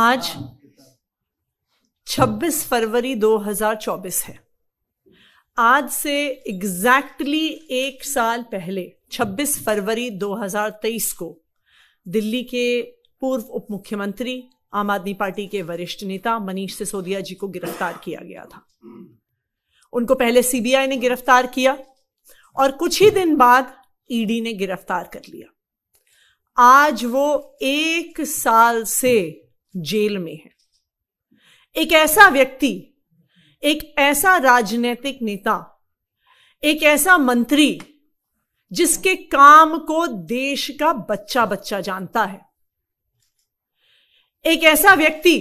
आज 26 फरवरी 2024 है आज से एग्जैक्टली exactly एक साल पहले 26 फरवरी 2023 को दिल्ली के पूर्व उप मुख्यमंत्री आम आदमी पार्टी के वरिष्ठ नेता मनीष सिसोदिया जी को गिरफ्तार किया गया था उनको पहले सीबीआई ने गिरफ्तार किया और कुछ ही दिन बाद ईडी e ने गिरफ्तार कर लिया आज वो एक साल से जेल में है एक ऐसा व्यक्ति एक ऐसा राजनीतिक नेता एक ऐसा मंत्री जिसके काम को देश का बच्चा बच्चा जानता है एक ऐसा व्यक्ति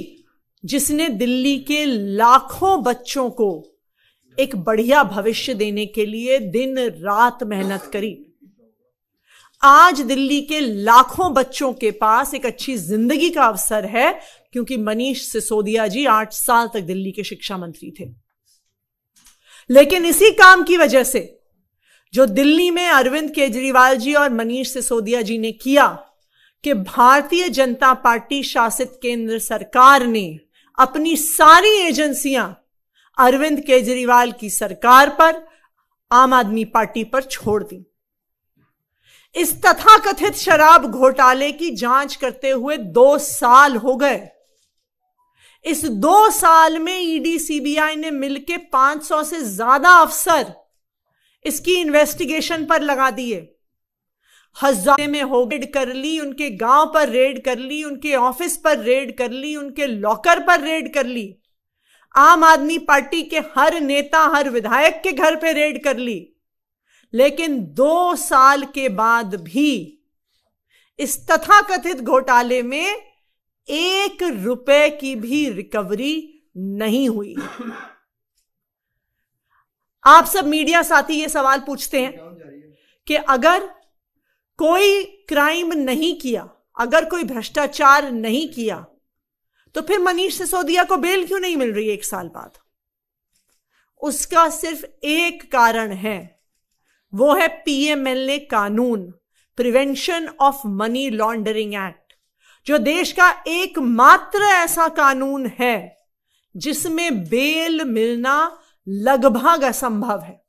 जिसने दिल्ली के लाखों बच्चों को एक बढ़िया भविष्य देने के लिए दिन रात मेहनत करी आज दिल्ली के लाखों बच्चों के पास एक अच्छी जिंदगी का अवसर है क्योंकि मनीष सिसोदिया जी आठ साल तक दिल्ली के शिक्षा मंत्री थे लेकिन इसी काम की वजह से जो दिल्ली में अरविंद केजरीवाल जी और मनीष सिसोदिया जी ने किया कि भारतीय जनता पार्टी शासित केंद्र सरकार ने अपनी सारी एजेंसियां अरविंद केजरीवाल की सरकार पर आम आदमी पार्टी पर छोड़ दी इस तथाकथित शराब घोटाले की जांच करते हुए दो साल हो गए इस दो साल में ईडी सीबीआई ने मिलकर 500 से ज्यादा अफसर इसकी इन्वेस्टिगेशन पर लगा दिए हजारे में हो रेड कर ली उनके गांव पर रेड कर ली उनके ऑफिस पर रेड कर ली उनके लॉकर पर रेड कर ली आम आदमी पार्टी के हर नेता हर विधायक के घर पे रेड कर ली लेकिन दो साल के बाद भी इस तथाकथित घोटाले में एक रुपए की भी रिकवरी नहीं हुई आप सब मीडिया साथी ये सवाल पूछते हैं कि अगर कोई क्राइम नहीं किया अगर कोई भ्रष्टाचार नहीं किया तो फिर मनीष सिसोदिया को बेल क्यों नहीं मिल रही एक साल बाद उसका सिर्फ एक कारण है वो है पीएमएलए कानून prevention of money laundering act जो देश का एकमात्र ऐसा कानून है जिसमें बेल मिलना लगभग असंभव है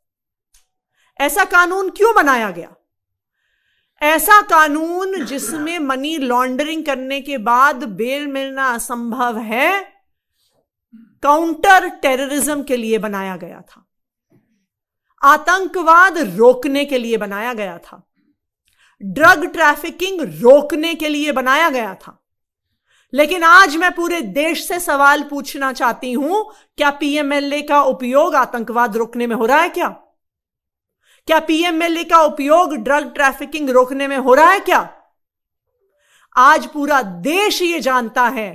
ऐसा कानून क्यों बनाया गया ऐसा कानून जिसमें मनी लॉन्डरिंग करने के बाद बेल मिलना असंभव है काउंटर टेररिज्म के लिए बनाया गया था आतंकवाद रोकने के लिए बनाया गया था ड्रग ट्रैफिकिंग रोकने के लिए बनाया गया था लेकिन आज मैं पूरे देश से सवाल पूछना चाहती हूं क्या पीएमएलए का उपयोग आतंकवाद रोकने में हो रहा है क्या क्या पीएमएलए का उपयोग ड्रग ट्रैफिकिंग रोकने में हो रहा है क्या आज पूरा देश ये जानता है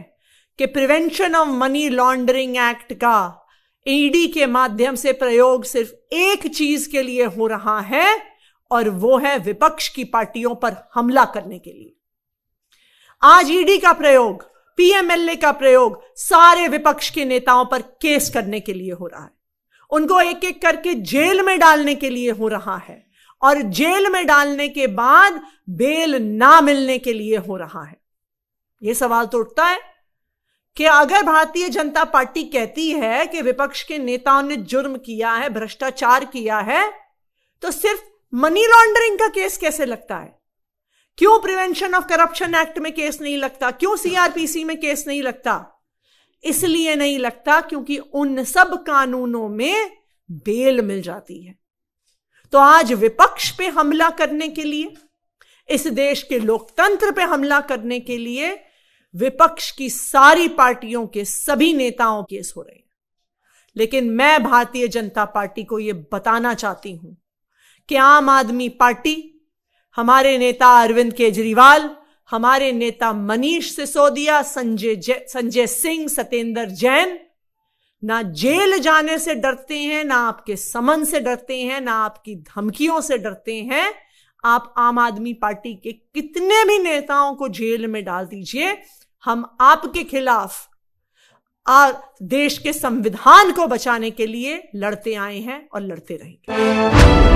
कि prevention of money laundering act का ईडी के माध्यम से प्रयोग सिर्फ एक चीज के लिए हो रहा है और वो है विपक्ष की पार्टियों पर हमला करने के लिए आज ईडी का प्रयोग पीएमएलए का प्रयोग सारे विपक्ष के नेताओं पर केस करने के लिए हो रहा है उनको एक एक करके जेल में डालने के लिए हो रहा है और जेल में डालने के बाद बेल ना मिलने के लिए हो रहा है यह सवाल तो उठता है कि अगर भारतीय जनता पार्टी कहती है कि विपक्ष के नेताओं ने जुर्म किया है भ्रष्टाचार किया है तो सिर्फ मनी लॉन्ड्रिंग का केस कैसे लगता है क्यों प्रिवेंशन ऑफ करप्शन एक्ट में केस नहीं लगता क्यों सीआरपीसी में केस नहीं लगता इसलिए नहीं लगता क्योंकि उन सब कानूनों में बेल मिल जाती है तो आज विपक्ष पे हमला करने के लिए इस देश के लोकतंत्र पे हमला करने के लिए विपक्ष की सारी पार्टियों के सभी नेताओं केस हो रहे हैं लेकिन मैं भारतीय जनता पार्टी को यह बताना चाहती हूं कि आम आदमी पार्टी हमारे नेता अरविंद केजरीवाल हमारे नेता मनीष सिसोदिया संजय संजय सिंह सत्येंद्र जैन ना जेल जाने से डरते हैं ना आपके समन से डरते हैं ना आपकी धमकियों से डरते हैं आप आम आदमी पार्टी के कितने भी नेताओं को जेल में डाल दीजिए हम आपके खिलाफ आ, देश के संविधान को बचाने के लिए लड़ते आए हैं और लड़ते रहेंगे